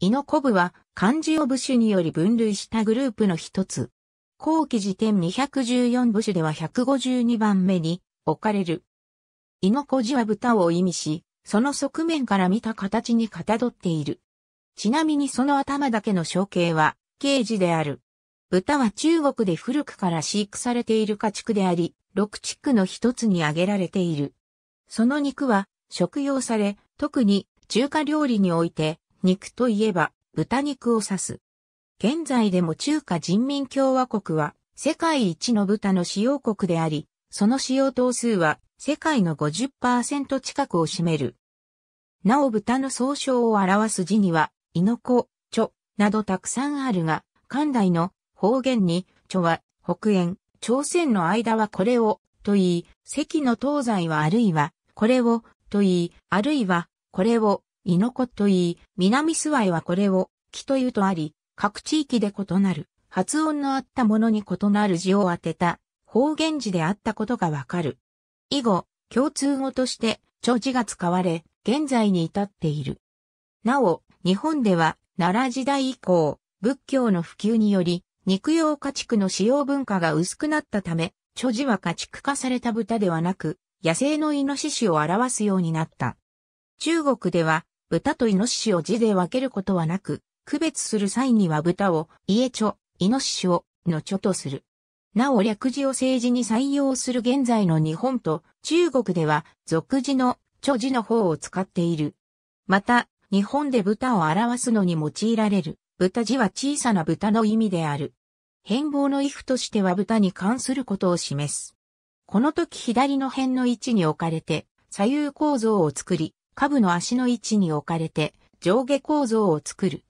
イノコブは漢字を部首により分類したグループの一つ。後期時点214部首では152番目に置かれる。イノコ字は豚を意味し、その側面から見た形にかたどっている。ちなみにその頭だけの象形は、刑事である。豚は中国で古くから飼育されている家畜であり、六地区の一つに挙げられている。その肉は食用され、特に中華料理において肉といえば豚肉を指す。現在でも中華人民共和国は世界一の豚の使用国であり、その使用頭数は世界の50%近くを占める。なお豚の総称を表す字には、イノコ、チョ、などたくさんあるが、関代の方言に、チョは北縁、朝鮮の間はこれを、と言い、関の東西はあるいは、これを、と言い、あるいは、これを、イノコと言い、南スワイはこれを、木というとあり、各地域で異なる、発音のあったものに異なる字を当てた、方言字であったことがわかる。以後、共通語として、著字が使われ、現在に至っている。なお、日本では、奈良時代以降、仏教の普及により、肉用家畜の使用文化が薄くなったため、著字は家畜化された豚ではなく、野生のイノシシを表すようになった。中国では、豚とイノシシを字で分けることはなく、区別する際には豚を、イエチョ、イノシシを、のちょとする。なお略字を政治に採用する現在の日本と中国では俗字の著字の方を使っている。また、日本で豚を表すのに用いられる豚字は小さな豚の意味である。変貌の衣服としては豚に関することを示す。この時左の辺の位置に置かれて左右構造を作り、下部の足の位置に置かれて上下構造を作る。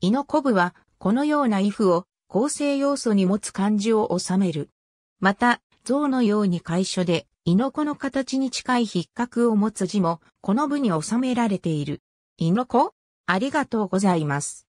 胃の古部はこのような衣服を構成要素に持つ漢字を収める。また、像のように楷書で、胃の子の形に近い筆格を持つ字も、この部に収められている。胃の子ありがとうございます。